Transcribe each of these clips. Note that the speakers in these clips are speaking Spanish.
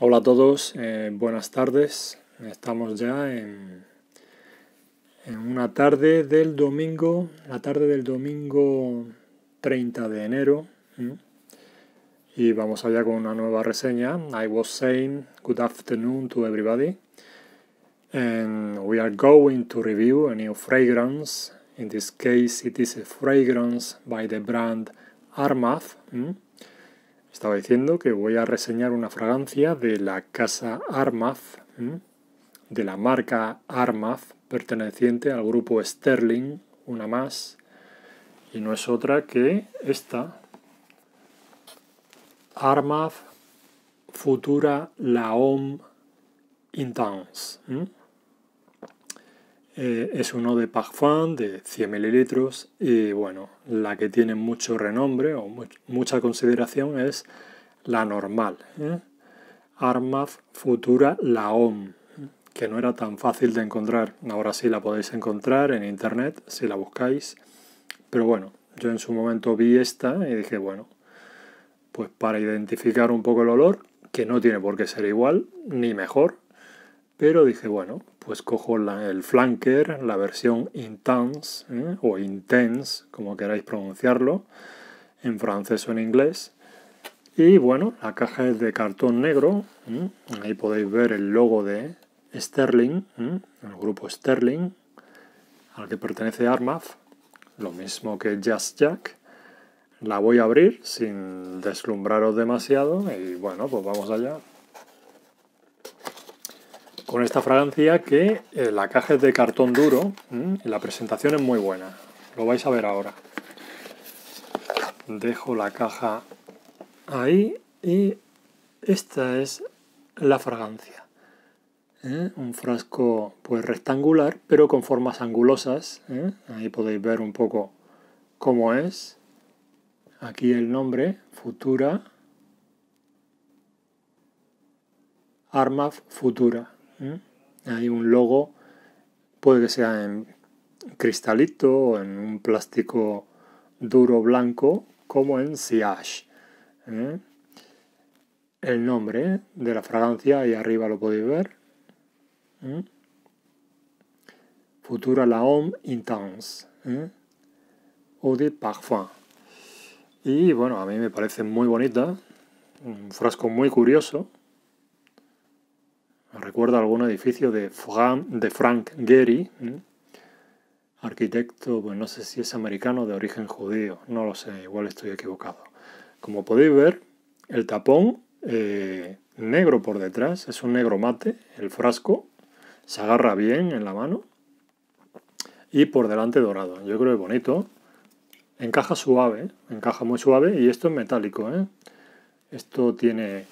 Hola a todos, eh, buenas tardes. Estamos ya en, una tarde del domingo, la tarde del domingo 30 de enero. Y vamos allá con una nueva reseña. I was saying good afternoon to everybody. And we are going to review a new fragrance. In this case, it is a fragrance by the brand Armaf estaba diciendo que voy a reseñar una fragancia de la casa Armaf, de la marca Armaf, perteneciente al grupo Sterling, una más, y no es otra que esta, Armaf Futura Laom Intense. ¿eh? Eh, es uno de Parfum de 100 mililitros y bueno, la que tiene mucho renombre o mucha consideración es la normal, Armaf ¿eh? Armaz Futura Laom, que no era tan fácil de encontrar. Ahora sí la podéis encontrar en internet si la buscáis, pero bueno, yo en su momento vi esta y dije, bueno, pues para identificar un poco el olor, que no tiene por qué ser igual ni mejor, pero dije, bueno, pues cojo el flanker, la versión intense ¿eh? o intense, como queráis pronunciarlo, en francés o en inglés. Y bueno, la caja es de cartón negro, ¿eh? ahí podéis ver el logo de Sterling, ¿eh? el grupo Sterling, al que pertenece Armaf, lo mismo que Just Jack. La voy a abrir sin deslumbraros demasiado y bueno, pues vamos allá con esta fragancia que eh, la caja es de cartón duro y la presentación es muy buena. Lo vais a ver ahora. Dejo la caja ahí y esta es la fragancia. ¿eh? Un frasco pues rectangular pero con formas angulosas. ¿eh? Ahí podéis ver un poco cómo es. Aquí el nombre, Futura. Armaf Futura. ¿Mm? Hay un logo, puede que sea en cristalito o en un plástico duro blanco, como en Siash. ¿eh? El nombre de la fragancia, ahí arriba lo podéis ver. ¿eh? Futura la Homme Intense. Eau ¿eh? de Parfum. Y bueno, a mí me parece muy bonita. Un frasco muy curioso recuerda algún edificio de Frank, Gehry, ¿eh? arquitecto, pues no sé si es americano de origen judío, no lo sé, igual estoy equivocado. Como podéis ver, el tapón eh, negro por detrás, es un negro mate, el frasco, se agarra bien en la mano y por delante dorado, yo creo que bonito, encaja suave, encaja muy suave y esto es metálico, ¿eh? esto tiene,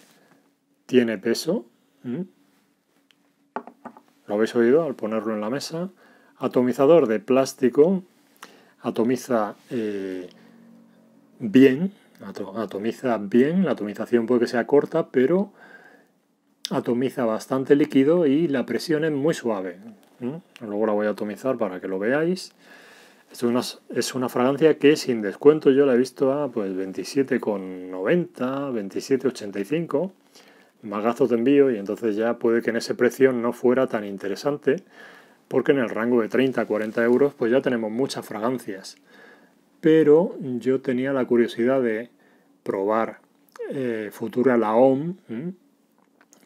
tiene peso lo habéis oído al ponerlo en la mesa, atomizador de plástico, atomiza eh, bien, atomiza bien, la atomización puede que sea corta, pero atomiza bastante líquido y la presión es muy suave. Luego la voy a atomizar para que lo veáis. es una, fragancia que sin descuento yo la he visto a pues, 27,90, 27,85 más gastos de envío y entonces ya puede que en ese precio no fuera tan interesante porque en el rango de 30 40 euros pues ya tenemos muchas fragancias. Pero yo tenía la curiosidad de probar eh, Futura la Om,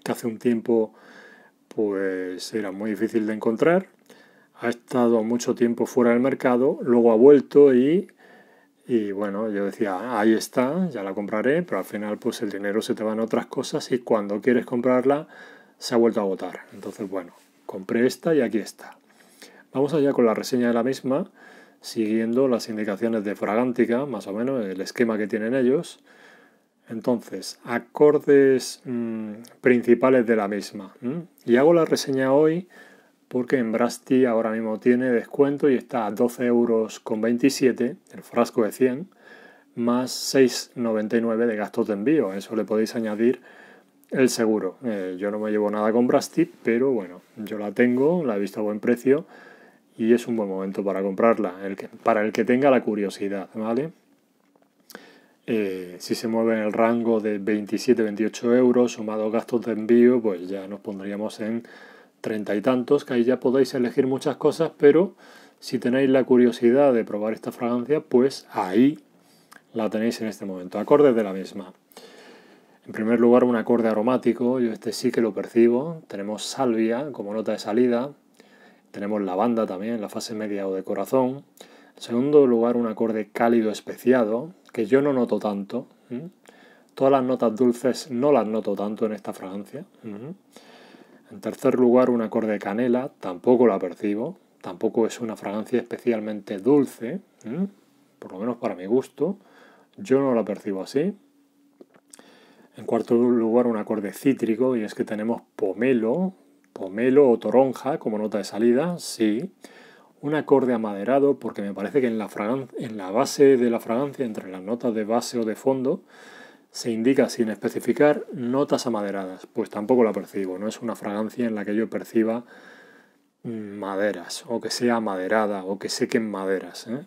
que hace un tiempo pues era muy difícil de encontrar, ha estado mucho tiempo fuera del mercado, luego ha vuelto y y bueno, yo decía, ahí está, ya la compraré, pero al final pues el dinero se te va en otras cosas y cuando quieres comprarla se ha vuelto a agotar. Entonces bueno, compré esta y aquí está. Vamos allá con la reseña de la misma, siguiendo las indicaciones de Fragántica, más o menos el esquema que tienen ellos. Entonces, acordes mm, principales de la misma. Y hago la reseña hoy porque en Brasti ahora mismo tiene descuento y está a 12 euros con el frasco de 100, más 6,99 de gastos de envío. A Eso le podéis añadir el seguro. Eh, yo no me llevo nada con Brasti, pero bueno, yo la tengo, la he visto a buen precio y es un buen momento para comprarla, para el que tenga la curiosidad, ¿vale? Eh, si se mueve en el rango de 27-28 euros, sumados gastos de envío, pues ya nos pondríamos en treinta y tantos, que ahí ya podéis elegir muchas cosas, pero si tenéis la curiosidad de probar esta fragancia, pues ahí la tenéis en este momento. Acordes de la misma. En primer lugar, un acorde aromático, yo este sí que lo percibo. Tenemos salvia como nota de salida. Tenemos lavanda también, la fase media o de corazón. En segundo lugar, un acorde cálido especiado, que yo no noto tanto. Todas las notas dulces no las noto tanto en esta fragancia. En tercer lugar, un acorde de canela, tampoco la percibo, tampoco es una fragancia especialmente dulce, ¿eh? por lo menos para mi gusto, yo no la percibo así. En cuarto lugar, un acorde cítrico, y es que tenemos pomelo, pomelo o toronja como nota de salida, sí. Un acorde amaderado, porque me parece que en la, en la base de la fragancia, entre las notas de base o de fondo, se indica sin especificar notas amaderadas, pues tampoco la percibo, no es una fragancia en la que yo perciba mm, maderas, o que sea maderada, o que sequen maderas. ¿eh?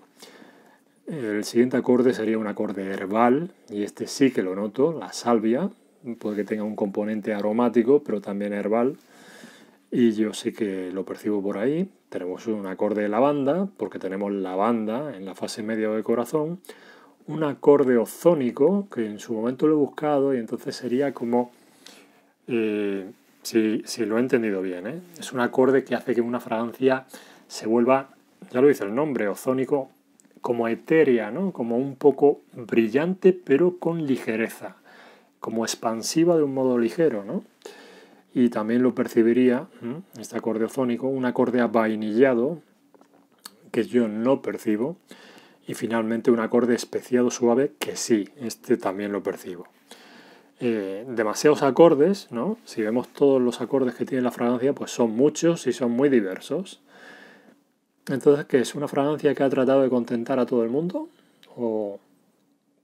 El siguiente acorde sería un acorde herbal, y este sí que lo noto, la salvia, puede que tenga un componente aromático, pero también herbal, y yo sí que lo percibo por ahí. Tenemos un acorde de lavanda, porque tenemos lavanda en la fase media de corazón, un acorde ozónico, que en su momento lo he buscado y entonces sería como, eh, si, lo he entendido bien, ¿eh? es un acorde que hace que una fragancia se vuelva, ya lo dice el nombre, ozónico, como etérea, ¿no? como un poco brillante pero con ligereza, como expansiva de un modo ligero. ¿no? Y también lo percibiría, este acorde ozónico, un acorde avainillado, que yo no percibo, y finalmente un acorde especiado suave que sí, este también lo percibo. Eh, demasiados acordes, ¿no? Si vemos todos los acordes que tiene la fragancia, pues son muchos y son muy diversos. Entonces, ¿qué es? ¿Una fragancia que ha tratado de contentar a todo el mundo? ¿O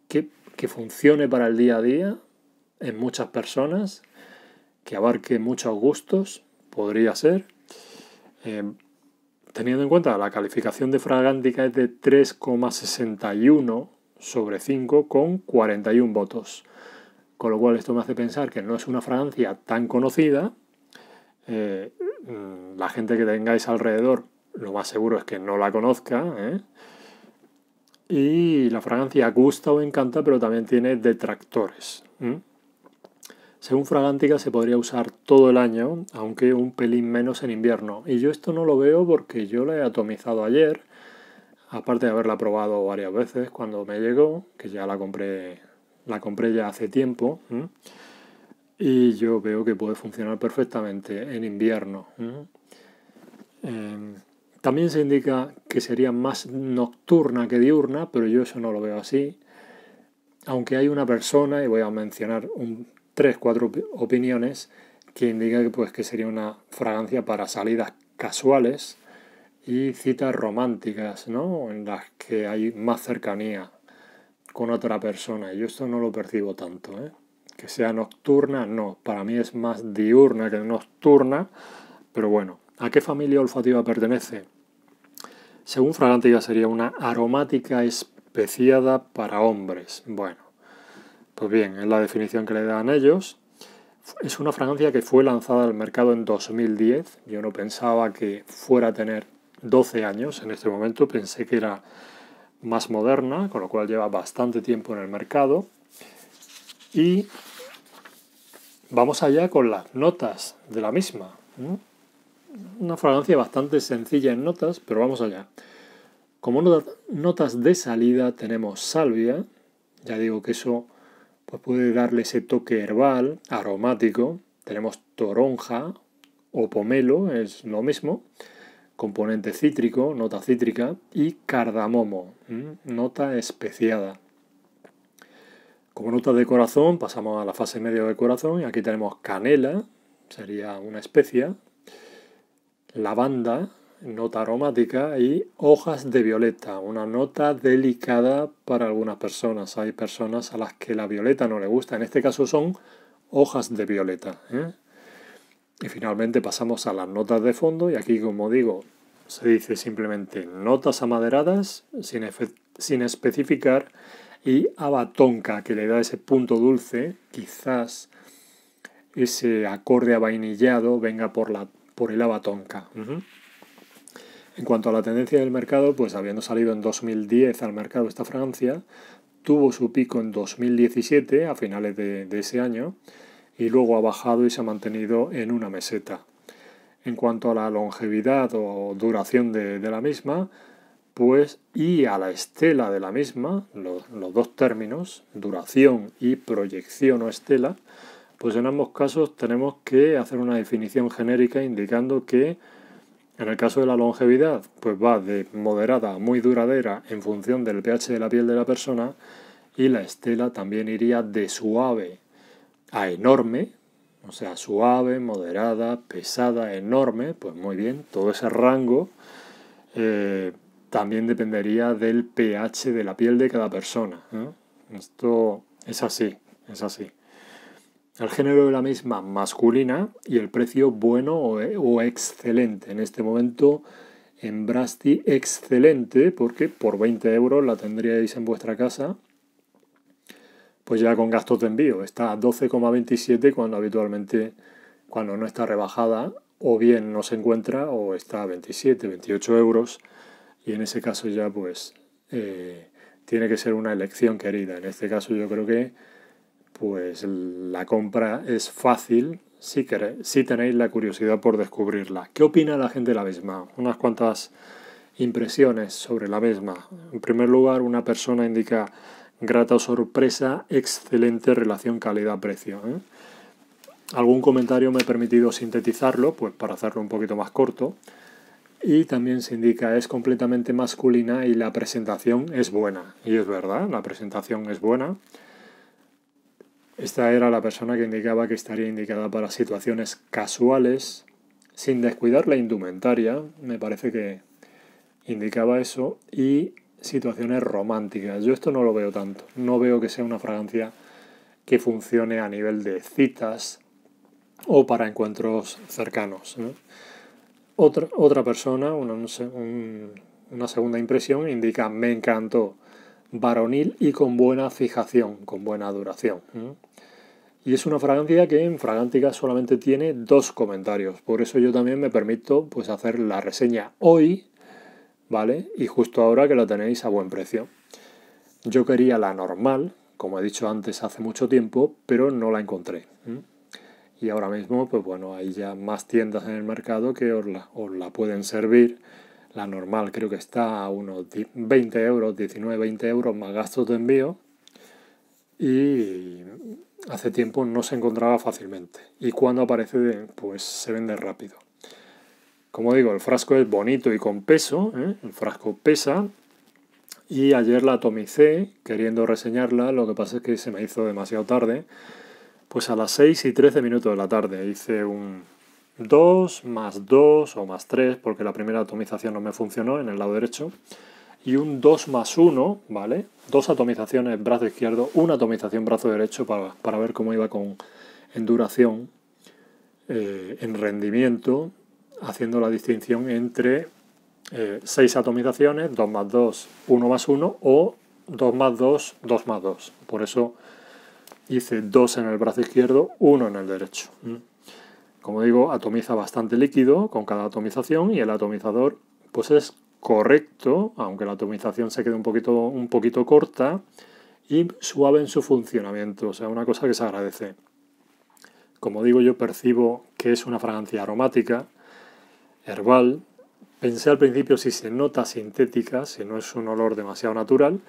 que, funcione para el día a día en muchas personas? ¿Que abarque muchos gustos? Podría ser. Eh, Teniendo en cuenta la calificación de Fragántica es de 3,61 sobre 5 con 41 votos. Con lo cual esto me hace pensar que no es una fragancia tan conocida. Eh, la gente que tengáis alrededor lo más seguro es que no la conozca. ¿eh? Y la fragancia gusta o encanta, pero también tiene detractores. Según Fragántica se podría usar todo el año, aunque un pelín menos en invierno. Y yo esto no lo veo porque yo la he atomizado ayer, aparte de haberla probado varias veces cuando me llegó, que ya la compré, la compré ya hace tiempo. Y yo veo que puede funcionar perfectamente en invierno. Em, también se indica que sería más nocturna que diurna, pero yo eso no lo veo así aunque hay una persona, y voy a mencionar un tres, cuatro opiniones que indica que, pues, que sería una fragancia para salidas casuales y citas románticas, ¿no? En las que hay más cercanía con otra persona. Yo esto no lo percibo tanto, ¿eh? Que sea nocturna, no. Para mí es más diurna que nocturna, pero bueno. ¿A qué familia olfativa pertenece? Según Fragántica sería una aromática especiada para hombres. Bueno, pues bien, es la definición que le dan ellos. Es una fragancia que fue lanzada al mercado en 2010. Yo no pensaba que fuera a tener 12 años en este momento, pensé que era más moderna, con lo cual lleva bastante tiempo en el mercado. Y vamos allá con las notas de la misma. Una fragancia bastante sencilla en notas, pero vamos allá. Como notas de salida tenemos salvia, ya digo que eso pues puede darle ese toque herbal, aromático. Tenemos toronja o pomelo, es lo mismo. Componente cítrico, nota cítrica. Y cardamomo, nota especiada. Como nota de corazón, pasamos a la fase media de corazón y aquí tenemos canela, sería una especia. Lavanda, nota aromática, y hojas de violeta, una nota delicada para algunas personas. Hay personas a las que la violeta no le gusta, en este caso son hojas de violeta. ¿eh? Y finalmente pasamos a las notas de fondo y aquí, como digo, se dice simplemente notas amaderadas sin, sin especificar y abatonca que le da ese punto dulce, quizás ese acorde avainillado venga por, la, por el abatonca. En cuanto a la tendencia del mercado, pues habiendo salido en 2010 al mercado esta Francia, tuvo su pico en 2017, a finales de, ese año, y luego ha bajado y se ha mantenido en una meseta. En cuanto a la longevidad o duración de, la misma, pues y a la estela de la misma, los, dos términos, duración y proyección o estela, pues en ambos casos tenemos que hacer una definición genérica indicando que en el caso de la longevidad, pues va de moderada a muy duradera en función del pH de la piel de la persona y la estela también iría de suave a enorme, o sea, suave, moderada, pesada, enorme, pues muy bien, todo ese rango eh, también dependería del pH de la piel de cada persona. ¿eh? Esto es así, es así. El género de la misma masculina y el precio bueno o, eh, excelente. En este momento en Brasti excelente porque por 20 euros la tendríais en vuestra casa. Pues ya con gastos de envío. Está a 12,27 cuando habitualmente, cuando no está rebajada, o bien no se encuentra o está a 27, 28 euros. Y en ese caso ya pues eh, tiene que ser una elección querida. En este caso yo creo que pues la compra es fácil si, si tenéis la curiosidad por descubrirla. ¿Qué opina la gente de la misma? Unas cuantas impresiones sobre la misma. En primer lugar, una persona indica grata sorpresa, excelente relación calidad-precio. ¿eh? Algún comentario me ha permitido sintetizarlo, pues para hacerlo un poquito más corto. Y también se indica es completamente masculina y la presentación es buena. Y es verdad, la presentación es buena. Esta era la persona que indicaba que estaría indicada para situaciones casuales, sin descuidar la indumentaria, me parece que indicaba eso, y situaciones románticas. Yo esto no lo veo tanto, no veo que sea una fragancia que funcione a nivel de citas o para encuentros cercanos. Otra, otra persona, una, una segunda impresión, indica me encantó varonil y con buena fijación, con buena duración. Y es una fragancia que en Fragántica solamente tiene dos comentarios. Por eso yo también me permito pues, hacer la reseña hoy, ¿vale? Y justo ahora que la tenéis a buen precio. Yo quería la normal, como he dicho antes hace mucho tiempo, pero no la encontré. Y ahora mismo, pues bueno, hay ya más tiendas en el mercado que os os la pueden servir la normal creo que está a unos 20 euros, 19-20 euros más gastos de envío. Y hace tiempo no se encontraba fácilmente. Y cuando aparece, pues se vende rápido. Como digo, el frasco es bonito y con peso. ¿eh? El frasco pesa. Y ayer la atomicé queriendo reseñarla. Lo que pasa es que se me hizo demasiado tarde. Pues a las 6 y 13 minutos de la tarde hice un, 2 más 2 o más 3, porque la primera atomización no me funcionó en el lado derecho, y un 2 más 1, ¿vale? Dos atomizaciones brazo izquierdo, una atomización brazo derecho para, ver cómo iba en duración, eh, en rendimiento, haciendo la distinción entre 6 eh, atomizaciones, 2 más 2, 1 más 1 o 2 más 2, 2 más 2. Por eso hice 2 en el brazo izquierdo, 1 en el derecho. Como digo, atomiza bastante líquido con cada atomización y el atomizador pues es correcto, aunque la atomización se quede un poquito, un poquito corta y suave en su funcionamiento, o sea, una cosa que se agradece. Como digo, yo percibo que es una fragancia aromática, herbal. Pensé al principio si se nota sintética, si no es un olor demasiado natural,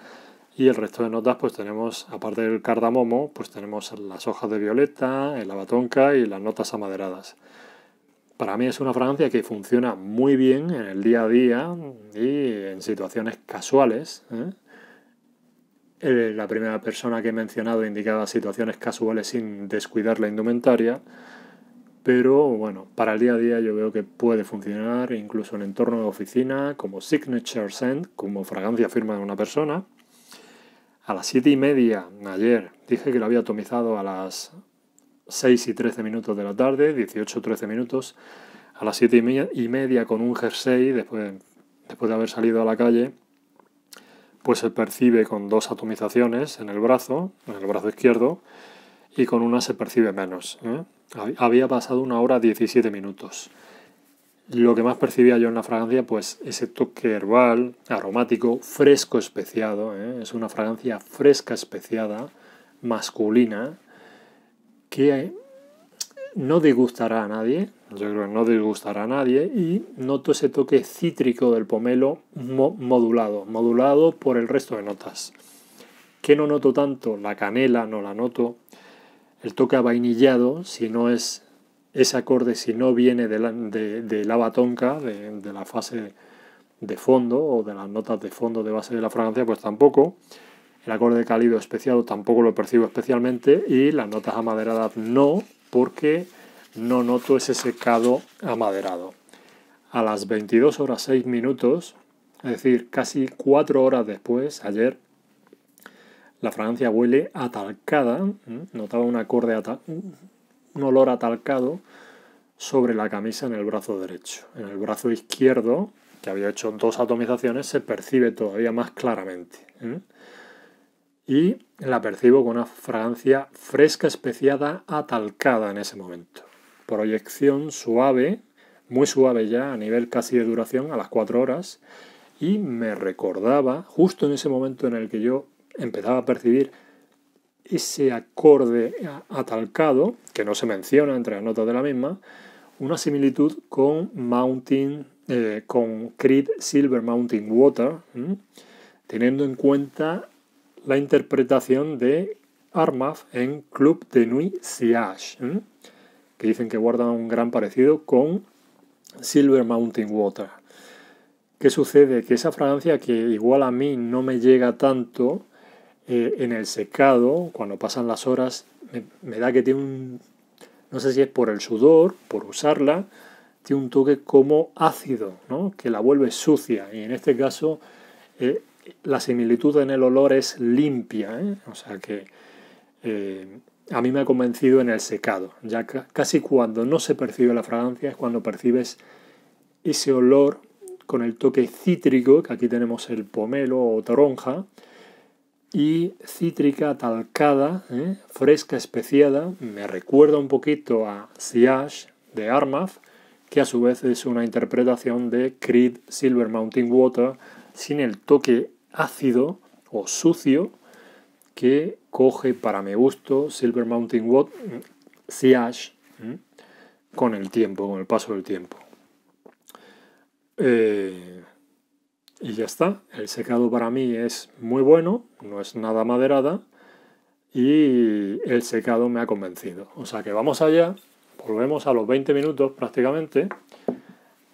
y el resto de notas, pues tenemos, aparte del cardamomo, pues tenemos las hojas de violeta, el abatonca y las notas amaderadas. Para mí es una fragancia que funciona muy bien en el día a día y en situaciones casuales. ¿eh? Eh, la primera persona que he mencionado indicaba situaciones casuales sin descuidar la indumentaria, pero bueno, para el día a día yo veo que puede funcionar incluso en entorno de oficina como signature scent, como fragancia firma de una persona, a las 7 y media ayer dije que lo había atomizado a las 6 y 13 minutos de la tarde, 18 13 minutos. A las 7 y media, y media con un jersey, después, después de haber salido a la calle, pues se percibe con dos atomizaciones en el brazo, en el brazo izquierdo, y con una se percibe menos. ¿eh? Había pasado una hora 17 minutos lo que más percibía yo en la fragancia, pues ese toque herbal, aromático, fresco especiado, ¿eh? es una fragancia fresca especiada, masculina, que eh, no disgustará a nadie, yo creo que no disgustará a nadie, y noto ese toque cítrico del pomelo modulado, modulado por el resto de notas. Que no noto tanto? La canela no la noto, el toque vainillado, si no es ese acorde, si no viene de la, de, la batonca, de, de, la fase de fondo o de las notas de fondo de base de la fragancia, pues tampoco. El acorde cálido especiado tampoco lo percibo especialmente y las notas amaderadas no, porque no noto ese secado amaderado. A las 22 horas 6 minutos, es decir, casi 4 horas después, ayer, la fragancia huele atalcada. Notaba un acorde atalcado un olor atalcado sobre la camisa en el brazo derecho. En el brazo izquierdo, que había hecho dos atomizaciones, se percibe todavía más claramente. ¿eh? Y la percibo con una fragancia fresca, especiada, atalcada en ese momento. Proyección suave, muy suave ya, a nivel casi de duración, a las cuatro horas. Y me recordaba, justo en ese momento en el que yo empezaba a percibir ese acorde atalcado, que no se menciona entre las notas de la misma, una similitud con Mountain, eh, con Creed Silver Mountain Water, teniendo en cuenta la interpretación de Armaf en Club de Nuit Siage, que dicen que guarda un gran parecido con Silver Mountain Water. ¿Qué sucede? Que esa fragancia que igual a mí no me llega tanto, eh, en el secado, cuando pasan las horas, me, da que tiene un, no sé si es por el sudor, por usarla, tiene un toque como ácido, ¿no? que la vuelve sucia. Y en este caso eh, la similitud en el olor es limpia, ¿eh? o sea que a mí me ha convencido en el secado. Ya casi cuando no se percibe la fragancia es cuando percibes ese olor con el toque cítrico, que aquí tenemos el pomelo o toronja, y cítrica talcada, ¿eh? fresca especiada, me recuerda un poquito a Siash de Armaf, que a su vez es una interpretación de Creed Silver Mountain Water sin el toque ácido o sucio que coge para mi gusto Silver Mountain Water Siash ¿eh? con el tiempo, con el paso del tiempo. Eh, y ya está. El secado para mí es muy bueno, no es nada maderada y el secado me ha convencido. O sea que vamos allá, volvemos a los 20 minutos prácticamente,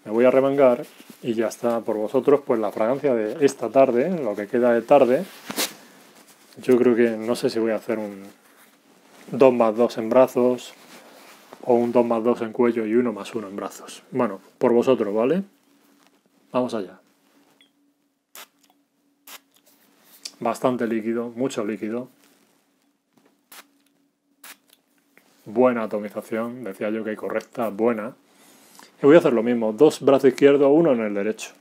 me voy a remangar y ya está por vosotros pues la fragancia de esta tarde, ¿eh? lo que queda de tarde. Yo creo que no sé si voy a hacer un 2 más 2 en brazos o un 2 más 2 en cuello y uno más uno en brazos. Bueno, por vosotros, ¿vale? Vamos allá. Bastante líquido, mucho líquido. Buena atomización, decía yo que correcta, buena. Y voy a hacer lo mismo, dos brazos izquierdos, uno en el derecho.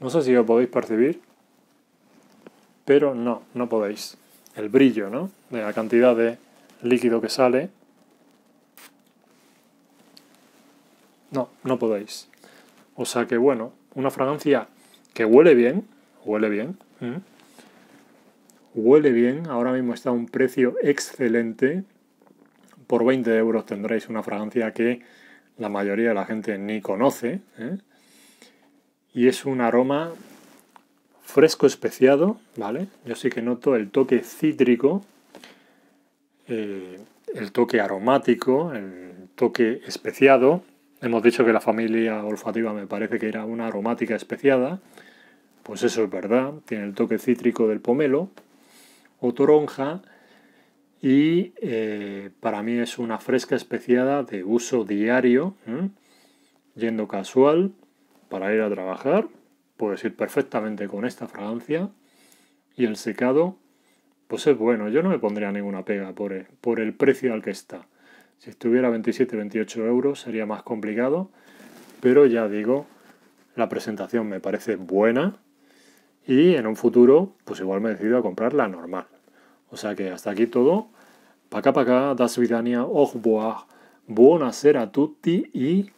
No sé si lo podéis percibir, pero no, no podéis. El brillo, ¿no? De la cantidad de líquido que sale. No, no podéis. O sea que bueno, una fragancia que huele bien, huele bien, ¿eh? huele bien, ahora mismo está a un precio excelente. Por 20 euros tendréis una fragancia que la mayoría de la gente ni conoce. ¿eh? Y es un aroma fresco especiado, ¿vale? Yo sí que noto el toque cítrico, eh, el toque aromático, el toque especiado, hemos dicho que la familia olfativa me parece que era una aromática especiada, pues eso es verdad, tiene el toque cítrico del pomelo o toronja y eh, para mí es una fresca especiada de uso diario, ¿eh? yendo casual para ir a trabajar, puedes ir perfectamente con esta fragancia y el secado, pues es bueno, yo no me pondría ninguna pega por el precio al que está. Si estuviera 27, 28 euros sería más complicado, pero ya digo, la presentación me parece buena y en un futuro pues igual me decido a comprar la normal. O sea que hasta aquí todo. Paca paca, das vidania, au revoir, buonasera a tutti y